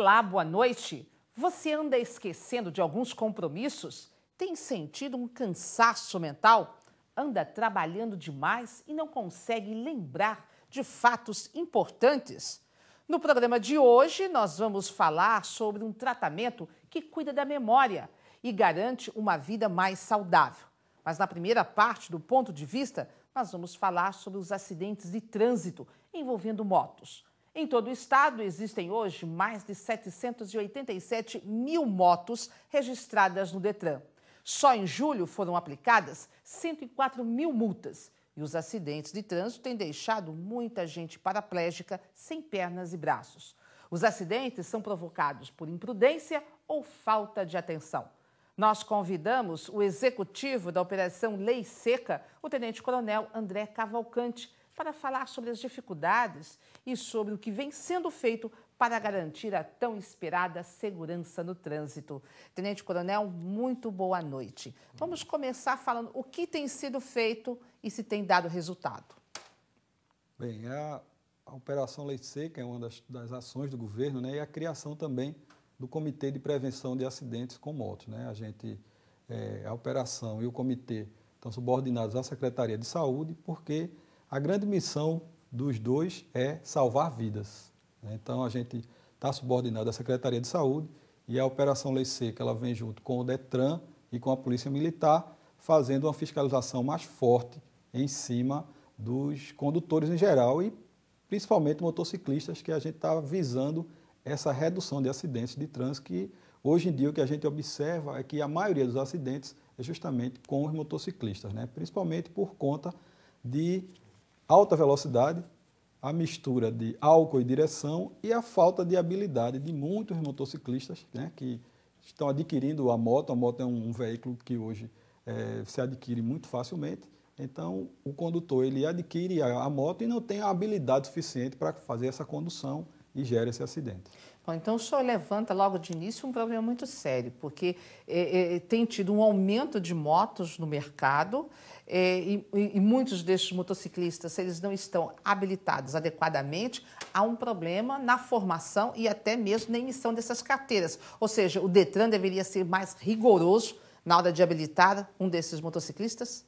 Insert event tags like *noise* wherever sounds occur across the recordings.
Olá, boa noite. Você anda esquecendo de alguns compromissos? Tem sentido um cansaço mental? Anda trabalhando demais e não consegue lembrar de fatos importantes? No programa de hoje, nós vamos falar sobre um tratamento que cuida da memória e garante uma vida mais saudável. Mas na primeira parte do ponto de vista, nós vamos falar sobre os acidentes de trânsito envolvendo motos. Em todo o estado, existem hoje mais de 787 mil motos registradas no Detran. Só em julho foram aplicadas 104 mil multas. E os acidentes de trânsito têm deixado muita gente paraplégica, sem pernas e braços. Os acidentes são provocados por imprudência ou falta de atenção. Nós convidamos o executivo da Operação Lei Seca, o tenente-coronel André Cavalcante, para falar sobre as dificuldades e sobre o que vem sendo feito para garantir a tão esperada segurança no trânsito. Tenente Coronel, muito boa noite. Vamos começar falando o que tem sido feito e se tem dado resultado. Bem, é a, a Operação Leite Seca é uma das, das, ações do governo né, e a criação também do Comitê de Prevenção de Acidentes com Motos. Né? A gente, é, a operação e o comitê estão subordinados à Secretaria de Saúde porque a grande missão dos dois é salvar vidas. Né? Então, a gente está subordinado à Secretaria de Saúde e a Operação Lei Seca ela vem junto com o DETRAN e com a Polícia Militar, fazendo uma fiscalização mais forte em cima dos condutores em geral e principalmente motociclistas, que a gente está visando essa redução de acidentes de trânsito, que hoje em dia o que a gente observa é que a maioria dos acidentes é justamente com os motociclistas, né? principalmente por conta de alta velocidade, a mistura de álcool e direção e a falta de habilidade de muitos motociclistas né, que estão adquirindo a moto. A moto é um, veículo que hoje é, se adquire muito facilmente. Então, o condutor ele adquire a, a moto e não tem a habilidade suficiente para fazer essa condução e gera esse acidente. Bom, então o senhor levanta logo de início um problema muito sério, porque é, é, tem tido um aumento de motos no mercado é, e, e, muitos desses motociclistas, se eles não estão habilitados adequadamente, há um problema na formação e até mesmo na emissão dessas carteiras. Ou seja, o Detran deveria ser mais rigoroso na hora de habilitar um desses motociclistas?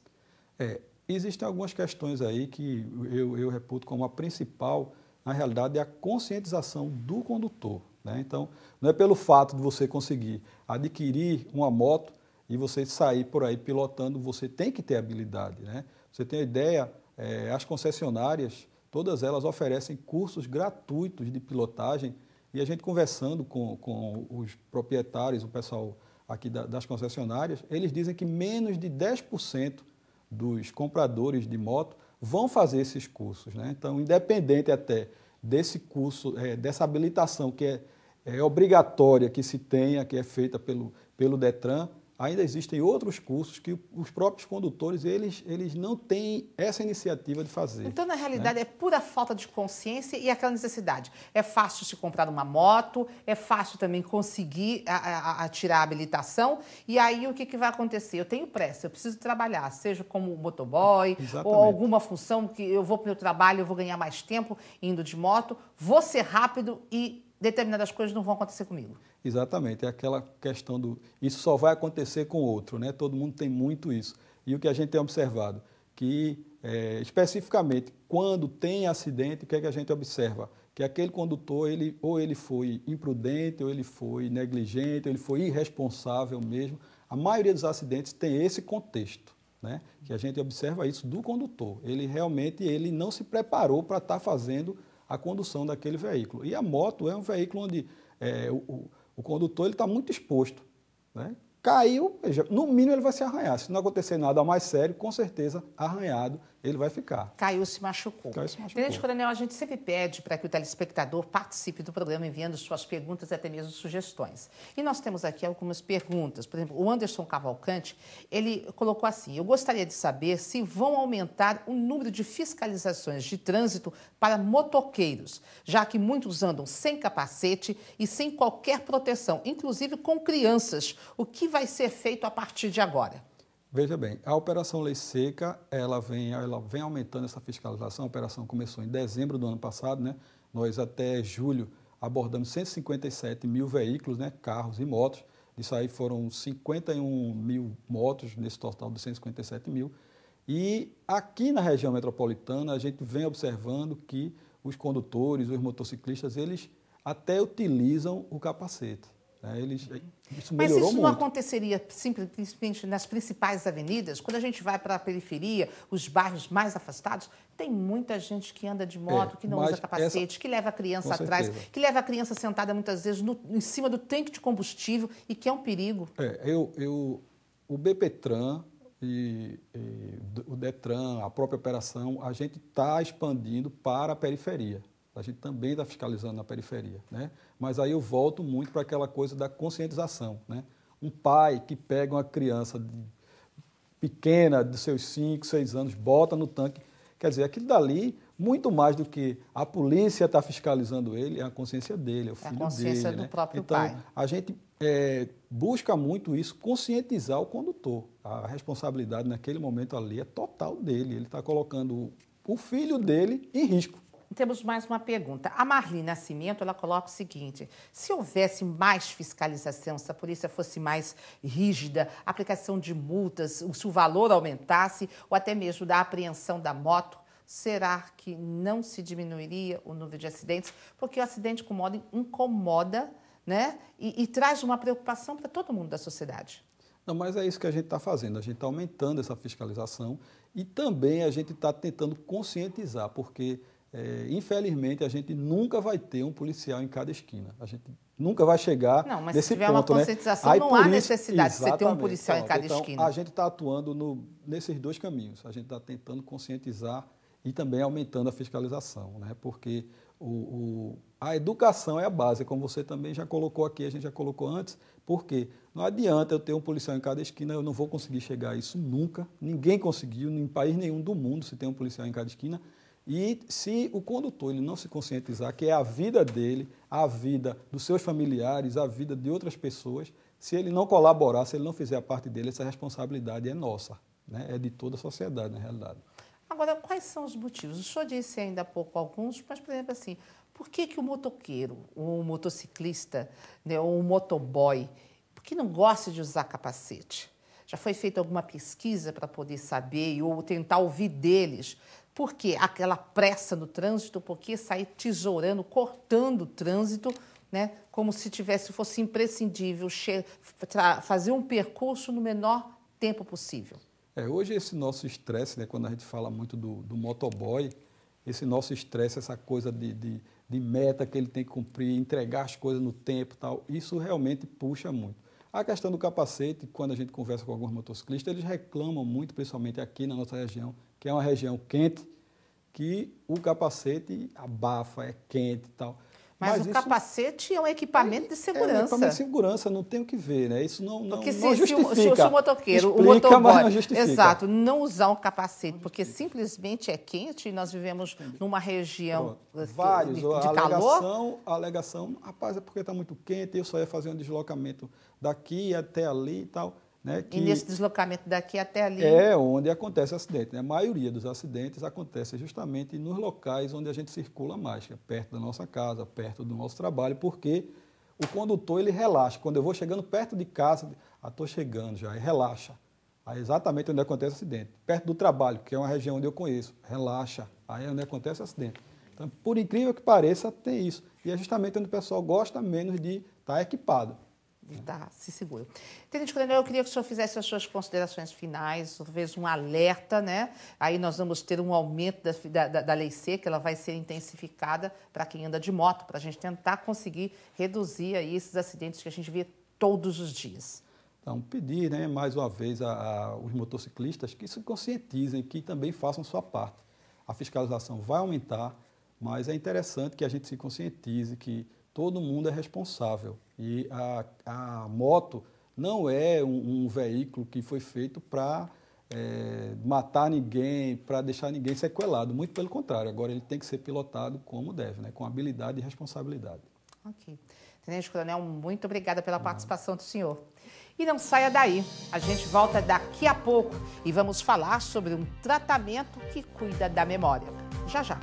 É, existem algumas questões aí que eu, eu reputo como a principal na realidade, é a conscientização do condutor. Né? Então, não é pelo fato de você conseguir adquirir uma moto e você sair por aí pilotando, você tem que ter habilidade. Né? Você tem ideia, é, as concessionárias, todas elas oferecem cursos gratuitos de pilotagem e a gente conversando com, com os proprietários, o pessoal aqui da, das concessionárias, eles dizem que menos de 10% dos compradores de moto vão fazer esses cursos. Né? Então, independente até desse curso, é, dessa habilitação que é, é, obrigatória, que se tenha, que é feita pelo, pelo DETRAN, ainda existem outros cursos que os próprios condutores eles, eles não têm essa iniciativa de fazer. Então, na né? realidade, né? é pura falta de consciência e aquela necessidade. É fácil se comprar uma moto, é fácil também conseguir a, a, a tirar a habilitação. E aí, o que, que vai acontecer? Eu tenho pressa, eu preciso trabalhar, seja como motoboy Exatamente. ou alguma função que eu vou para o meu trabalho, eu vou ganhar mais tempo indo de moto, vou ser rápido e determinadas coisas não vão acontecer comigo. Exatamente, é aquela questão do isso só vai acontecer com outro, né? Todo mundo tem muito isso. E o que a gente tem observado, que é, especificamente quando tem acidente, o que é que a gente observa? Que aquele condutor, ele, ou ele foi imprudente, ou ele foi negligente, ou ele foi irresponsável mesmo. A maioria dos acidentes tem esse contexto, né? Que a gente observa isso do condutor. Ele realmente ele não se preparou para estar tá fazendo a condução daquele veículo. E a moto é um veículo onde é, o, o condutor está muito exposto. Né? Caiu, no mínimo ele vai se arranhar. Se não acontecer nada mais sério, com certeza arranhado ele vai ficar. Caiu se machucou. Caiu se machucou. Tenente Coronel, a gente sempre pede para que o telespectador participe do programa enviando suas perguntas e até mesmo sugestões. E nós temos aqui algumas perguntas. Por exemplo, o Anderson Cavalcante, ele colocou assim: Eu gostaria de saber se vão aumentar o número de fiscalizações de trânsito para motoqueiros, já que muitos andam sem capacete e sem qualquer proteção, inclusive com crianças. O que vai ser feito a partir de agora? Veja bem, a Operação Lei Seca, ela vem, ela vem aumentando essa fiscalização. A operação começou em dezembro do ano passado, né? Nós até julho abordamos 157 mil veículos, né? Carros e motos. Isso aí foram 51 mil motos nesse total de 157 mil. E aqui na região metropolitana a gente vem observando que os condutores, os motociclistas, eles até utilizam o capacete. Né? Eles, isso Mas isso muito. não aconteceria simplesmente nas principais avenidas? Quando a gente vai para a periferia, os bairros mais afastados, tem muita gente que anda de moto, é, que não usa capacete, essa... que leva a criança Com atrás, certeza. que leva a criança sentada muitas vezes no, em cima do tanque de combustível e que é um perigo. É, eu, eu, o BPTran e, e o DETRAN, a própria operação, a gente está expandindo para a periferia. A gente também está fiscalizando na periferia. Né? Mas aí eu volto muito para aquela coisa da conscientização. Né? Um pai que pega uma criança pequena, de seus 5, 6 anos, bota no tanque. Quer dizer, aquilo dali, muito mais do que a polícia está fiscalizando ele, é a consciência dele, é o filho dele. é a consciência dele, do né? próprio então, pai. A gente é, busca muito isso, conscientizar o condutor. A responsabilidade naquele momento ali é total dele. Ele está colocando o filho dele em risco. Temos mais uma pergunta. A Marli Nascimento, ela coloca o seguinte: se houvesse mais fiscalização, se a polícia fosse mais rígida, aplicação de multas, se o valor aumentasse, ou até mesmo da apreensão da moto, será que não se diminuiria o número de acidentes? Porque o acidente com moto incomoda né? E, e, traz uma preocupação para todo mundo da sociedade. Não, mas é isso que a gente está fazendo, a gente está aumentando essa fiscalização e também a gente está tentando conscientizar, porque é, infelizmente, a gente nunca vai ter um policial em cada esquina. A gente nunca vai chegar não, mas nesse se tiver ponto, uma né? conscientização, né? Aí, não há isso, necessidade de você ter um policial em cada então, esquina. A gente está atuando no, nesses dois caminhos. A gente está tentando conscientizar e também aumentando a fiscalização, né? porque o, o, a educação é a base, como você também já colocou aqui, a gente já colocou antes, porque não adianta eu ter um policial em cada esquina, eu não vou conseguir chegar a isso nunca. Ninguém conseguiu, em país nenhum do mundo se tem um policial em cada esquina. E se o condutor ele não se conscientizar que é a vida dele, a vida dos seus familiares, a vida de outras pessoas, se ele não colaborar, se ele não fizer a parte dele, essa responsabilidade é nossa, né? é de toda a sociedade, na realidade. Agora, quais são os motivos? O senhor disse ainda há pouco alguns, mas, por exemplo, assim, por que, que o motoqueiro, o motociclista, né, ou o motoboy, por que não gosta de usar capacete? Já foi feita alguma pesquisa para poder saber ou tentar ouvir deles por quê? Aquela pressa no trânsito, porque sair tesourando, cortando o trânsito, né? como se tivesse fosse imprescindível fazer um percurso no menor tempo possível. É, hoje esse nosso estresse, né, quando a gente fala muito do, do motoboy, esse nosso estresse, essa coisa de, de, de, meta que ele tem que cumprir, entregar as coisas no tempo tal, isso realmente puxa muito. A questão do capacete, quando a gente conversa com alguns motociclistas, eles reclamam muito, principalmente aqui na nossa região, que é uma região quente, que o capacete abafa, é quente e tal. Mas, Mas o capacete é um equipamento de segurança. É, é um equipamento de segurança, não tem o que ver, né? Isso não, não, porque se, não justifica. Se o, se o motoqueiro, Explica, o motoboy, não exato, não usar um capacete, porque simplesmente é quente e nós vivemos numa região eh, Vários, de, de a calor. Alegação, a alegação, rapaz, é porque está muito quente, eu só ia fazer um deslocamento daqui até ali e tal. Né, que, e nesse deslocamento daqui até ali. É onde acontece acidente. Né? A maioria dos acidentes acontece justamente nos locais onde a gente circula mais, é perto da nossa casa, perto do nosso trabalho, porque o condutor ele relaxa. Quando eu vou chegando perto de casa, ah, estou chegando já, e relaxa. Aí é exatamente onde acontece o acidente. Perto do trabalho, que é uma região onde eu conheço, relaxa. Aí é onde acontece o acidente. Então, por incrível que pareça, tem isso. E é justamente onde o pessoal gosta menos de estar tá equipado de se segura. Tenente Coronel, eu queria que o senhor fizesse as suas considerações finais, talvez um alerta, né? Aí nós vamos ter um aumento da, da, da lei seca, ela vai ser intensificada para quem anda de moto, para a gente tentar conseguir reduzir aí esses acidentes que a gente vê todos os dias. Então, pedir, né, mais uma vez, aos motociclistas que se conscientizem, que também façam sua parte. A fiscalização vai aumentar, mas é interessante que a gente se conscientize que todo mundo é responsável e a, a moto não é um, um veículo que foi feito para é, matar ninguém, para deixar ninguém sequelado. Muito pelo contrário, agora ele tem que ser pilotado como deve, né? com habilidade e responsabilidade. Ok. Tenente Coronel, muito obrigada pela participação do senhor. E não saia daí, a gente volta daqui a pouco e vamos falar sobre um tratamento que cuida da memória. Já, já.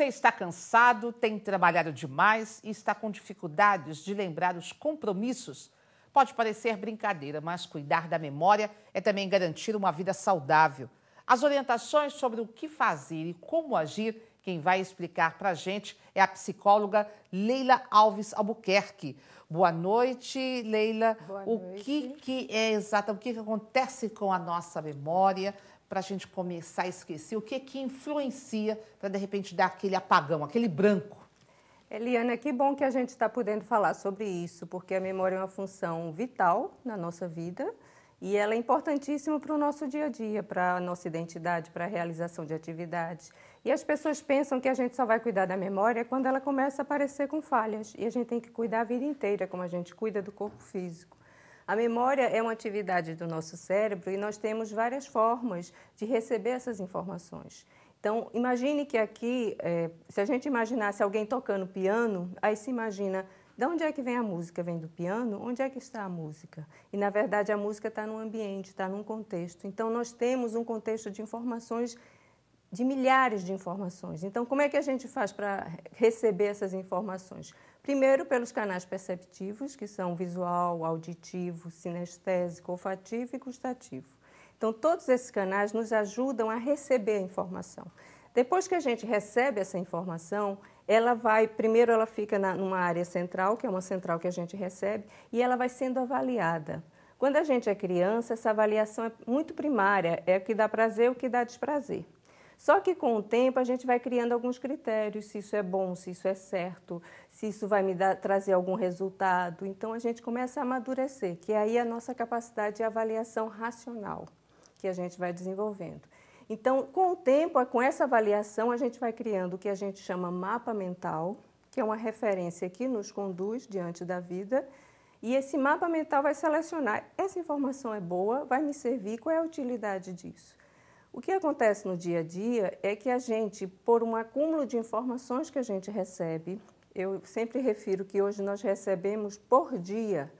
Você está cansado, tem trabalhado demais e está com dificuldades de lembrar os compromissos? Pode parecer brincadeira, mas cuidar da memória é também garantir uma vida saudável. As orientações sobre o que fazer e como agir, quem vai explicar para a gente é a psicóloga Leila Alves Albuquerque. Boa noite, Leila. Boa o noite. que, que é exato? O que, que acontece com a nossa memória? para a gente começar a esquecer? O que é que influencia para, de repente, dar aquele apagão, aquele branco? Eliana, que bom que a gente está podendo falar sobre isso, porque a memória é uma função vital na nossa vida e ela é importantíssima para o nosso dia a dia, para a nossa identidade, para a realização de atividades. E as pessoas pensam que a gente só vai cuidar da memória quando ela começa a aparecer com falhas. E a gente tem que cuidar a vida inteira, como a gente cuida do corpo físico. A memória é uma atividade do nosso cérebro e nós temos várias formas de receber essas informações. Então, imagine que aqui, é, se a gente imaginasse alguém tocando piano, aí se imagina de onde é que vem a música? Vem do piano? Onde é que está a música? E, na verdade, a música está num ambiente, está num contexto. Então, nós temos um contexto de informações, de milhares de informações. Então, como é que a gente faz para receber essas informações? Primeiro, pelos canais perceptivos, que são visual, auditivo, sinestésico, olfativo e gustativo. Então, todos esses canais nos ajudam a receber a informação. Depois que a gente recebe essa informação, ela vai, primeiro ela fica na, numa área central, que é uma central que a gente recebe, e ela vai sendo avaliada. Quando a gente é criança, essa avaliação é muito primária, é o que dá prazer, o que dá desprazer. Só que com o tempo a gente vai criando alguns critérios, se isso é bom, se isso é certo, se isso vai me dar, trazer algum resultado. Então a gente começa a amadurecer, que é aí a nossa capacidade de avaliação racional que a gente vai desenvolvendo. Então, com o tempo, é com essa avaliação, a gente vai criando o que a gente chama mapa mental, que é uma referência que nos conduz diante da vida. E esse mapa mental vai selecionar: essa informação é boa, vai me servir, qual é a utilidade disso? O que acontece no dia a dia é que a gente, por um acúmulo de informações que a gente recebe, eu sempre refiro que hoje nós recebemos por dia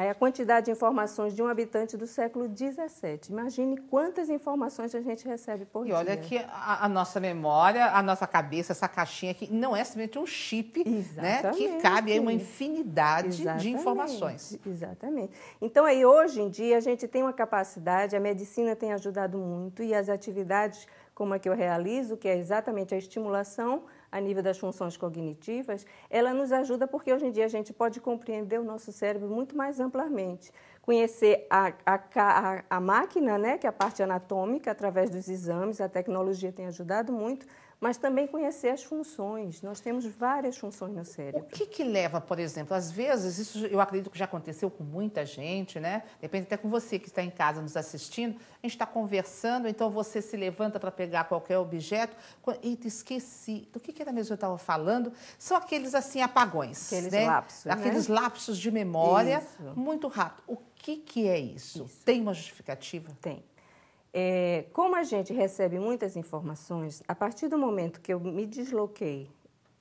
Aí a quantidade de informações de um habitante do século XVII. Imagine quantas informações a gente recebe por e dia. E olha que a, a, nossa memória, a nossa cabeça, essa caixinha aqui, não é simplesmente um chip, né? Que cabe aí uma infinidade Exatamente. de informações. Exatamente. Então aí hoje em dia a gente tem uma capacidade, a medicina tem ajudado muito e as atividades como a é que eu realizo, que é exatamente a estimulação a nível das funções cognitivas, ela nos ajuda porque hoje em dia a gente pode compreender o nosso cérebro muito mais amplamente, conhecer a, a, a máquina, né, que é a parte anatômica, através dos exames, a tecnologia tem ajudado muito, mas também conhecer as funções. Nós temos várias funções no cérebro. O que, que leva, por exemplo, às vezes, isso eu acredito que já aconteceu com muita gente, né? Depende até com você que está em casa nos assistindo, a gente está conversando, então você se levanta para pegar qualquer objeto. Eita, esqueci. Do que, que era mesmo que eu estava falando? São aqueles assim apagões. Aqueles né? lapsos. Né? Aqueles né? lapsos de memória isso. muito rápido. O que, que é isso? isso? Tem uma justificativa? Tem. É, como a gente recebe muitas informações, a partir do momento que eu me desloquei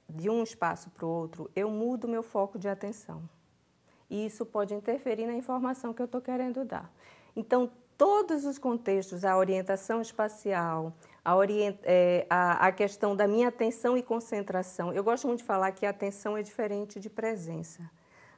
de um espaço para o outro, eu mudo meu foco de atenção. E isso pode interferir na informação que eu estou querendo dar. Então, todos os contextos, a orientação espacial, a, orient, é, a, a, questão da minha atenção e concentração. Eu gosto muito de falar que atenção é diferente de presença.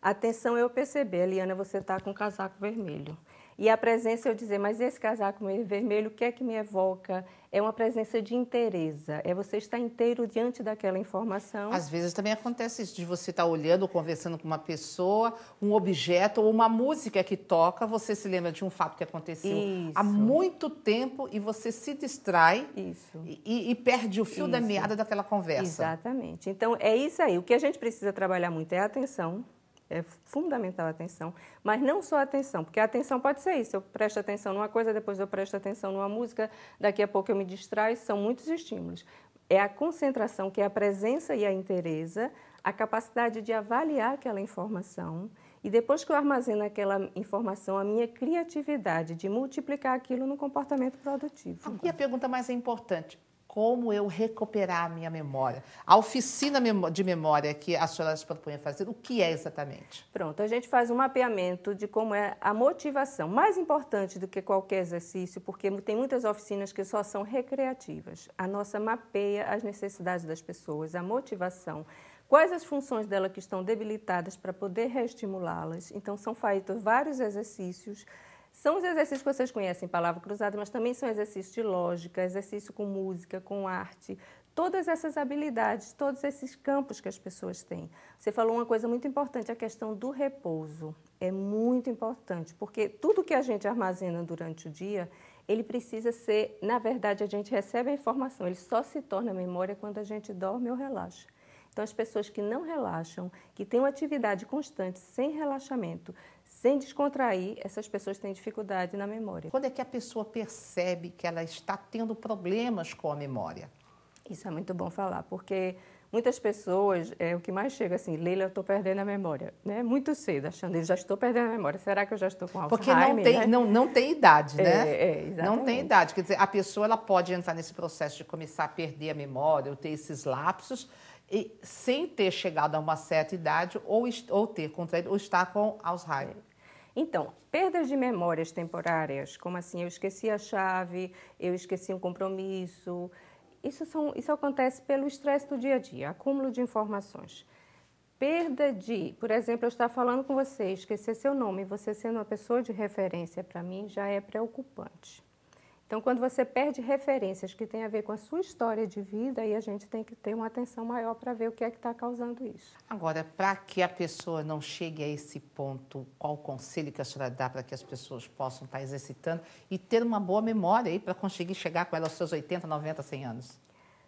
Atenção é eu perceber, Eliana, você está com casaco vermelho. E a presença, eu dizer, mas esse casaco é vermelho, o que é que me evoca? É uma presença de interesa, é você estar inteiro diante daquela informação. Às vezes também acontece isso, de você estar olhando, conversando com uma pessoa, um objeto ou uma música que toca, você se lembra de um fato que aconteceu isso. há muito tempo e você se distrai e, e, perde o fio isso. da meada daquela conversa. Exatamente. Então, é isso aí. O que a gente precisa trabalhar muito é a atenção, é fundamental a atenção, mas não só a atenção, porque a atenção pode ser isso, eu presto atenção numa coisa, depois eu presto atenção numa música, daqui a pouco eu me distraio, são muitos estímulos. É a concentração, que é a presença e a interesa, a capacidade de avaliar aquela informação, e depois que eu armazeno aquela informação, a minha criatividade de multiplicar aquilo no comportamento produtivo. E a pergunta mais importante: como eu recuperar a minha memória. A oficina de memória que a senhora se propõe a fazer, o que é exatamente? Pronto, a gente faz um mapeamento de como é a motivação, mais importante do que qualquer exercício, porque tem muitas oficinas que só são recreativas. A nossa mapeia as necessidades das pessoas, a motivação. Quais as funções dela que estão debilitadas para poder reestimulá-las? Então, são feitos vários exercícios são os exercícios que vocês conhecem palavra cruzada, mas também são exercícios de lógica, exercício com música, com arte, todas essas habilidades, todos esses campos que as pessoas têm. Você falou uma coisa muito importante, a questão do repouso. É muito importante, porque tudo que a gente armazena durante o dia, ele precisa ser, na verdade, a gente recebe a informação, ele só se torna memória quando a gente dorme ou relaxa. Então, as pessoas que não relaxam, que têm uma atividade constante, sem relaxamento, sem descontrair, essas pessoas têm dificuldade na memória. Quando é que a pessoa percebe que ela está tendo problemas com a memória? Isso é muito bom falar, porque muitas pessoas, é o que mais chega assim, Leila, eu estou perdendo a memória, né? Muito cedo, achando, já estou perdendo a memória, será que eu já estou com Alzheimer? Porque não tem, né? não, não tem idade, né? É, é, não tem idade, quer dizer, a pessoa ela pode entrar nesse processo de começar a perder a memória ou ter esses lapsos, e, sem ter chegado a uma certa idade ou, ou ter contraído ou estar com Alzheimer. É. Então, perdas de memórias temporárias, como assim, eu esqueci a chave, eu esqueci um compromisso, isso, são, isso acontece pelo estresse do dia a dia, acúmulo de informações. Perda de, por exemplo, eu estar falando com você, esquecer seu nome, você sendo uma pessoa de referência para mim já é preocupante. Então, quando você perde referências que têm a ver com a sua história de vida, aí a gente tem que ter uma atenção maior para ver o que é que está causando isso. Agora, para que a pessoa não chegue a esse ponto, qual o conselho que a senhora dá para que as pessoas possam estar tá exercitando e ter uma boa memória aí para conseguir chegar com ela aos seus 80, 90, 100 anos?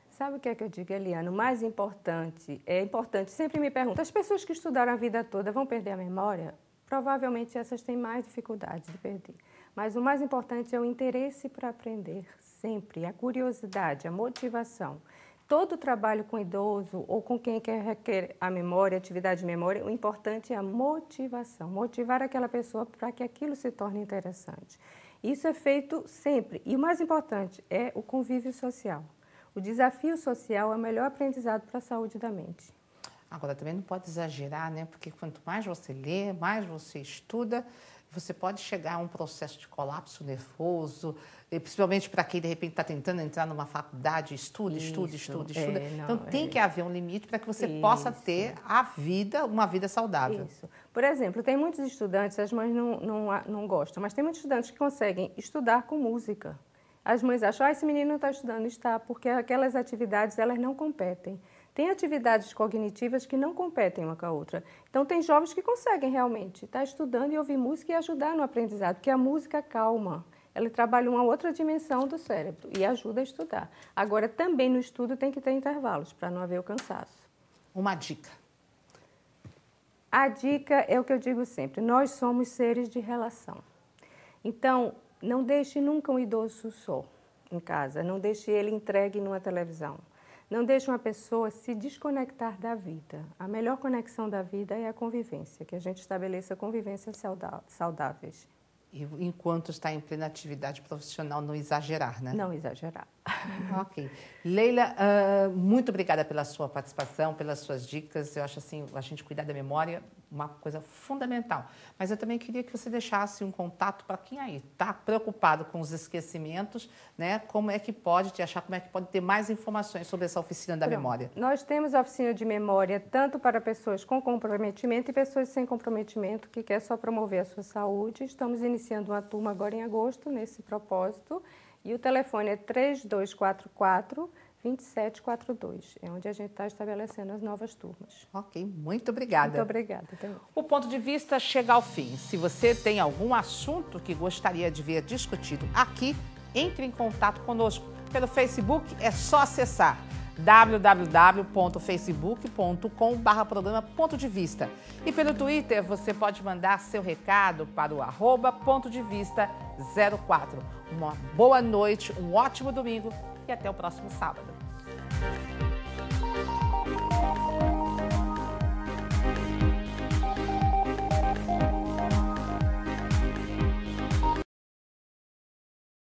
Sabe o que é que eu digo, Eliana? O mais importante, é importante, sempre me perguntam, as pessoas que estudaram a vida toda vão perder a memória? Provavelmente essas têm mais dificuldades de perder. Mas o mais importante é o interesse para aprender, sempre, a curiosidade, a motivação. Todo trabalho com idoso ou com quem quer requer a memória, atividade de memória, o importante é a motivação, motivar aquela pessoa para que aquilo se torne interessante. Isso é feito sempre. E o mais importante é o convívio social. O desafio social é o melhor aprendizado para a saúde da mente. Agora, também não pode exagerar, né? Porque quanto mais você lê, mais você estuda, você pode chegar a um processo de colapso nervoso, eh, principalmente para quem de repente está tentando entrar numa faculdade, estuda, Isso, estuda, estuda, é, estuda. Não, então é. tem que haver um limite para que você Isso. possa ter a vida, uma vida saudável. Isso. Por exemplo, tem muitos estudantes, as mães não, não, não gostam, mas tem muitos estudantes que conseguem estudar com música. As mães acham, ah, esse menino não está estudando, está, porque aquelas atividades elas não competem. Tem atividades cognitivas que não competem uma com a outra. Então, tem jovens que conseguem realmente estar tá estudando e ouvir música e ajudar no aprendizado, porque a música calma. Ela trabalha uma outra dimensão do cérebro e ajuda a estudar. Agora, também no estudo tem que ter intervalos para não haver o cansaço. Uma dica. A dica é o que eu digo sempre: nós somos seres de relação. Então, não deixe nunca um idoso só em casa, não deixe ele entregue numa televisão. Não deixe uma pessoa se desconectar da vida. A melhor conexão da vida é a convivência, que a gente estabeleça convivências saudáveis. E enquanto está em plena atividade profissional, não exagerar, né? Não exagerar. *laughs* ok. Leila, uh, muito obrigada pela sua participação, pelas suas dicas. Eu acho assim, a gente cuidar da memória uma coisa fundamental. Mas eu também queria que você deixasse um contato para quem aí está preocupado com os esquecimentos, né? Como é que pode te achar, como é que pode ter mais informações sobre essa oficina da memória? Nós temos a oficina de memória tanto para pessoas com comprometimento e pessoas sem comprometimento que quer só promover a sua saúde. Estamos iniciando uma turma agora em agosto nesse propósito. E o telefone é 3244 2742, é onde a gente está estabelecendo as novas turmas. Ok, muito obrigada. Muito obrigada. Também. O ponto de vista chega ao fim. Se você tem algum assunto que gostaria de ver discutido aqui, entre em contato conosco. Pelo Facebook é só acessar www.facebook.com.br programa Ponto de Vista. E pelo Twitter você pode mandar seu recado para o arroba ponto de vista 04. Uma boa noite, um ótimo domingo e até o próximo sábado. Thank you.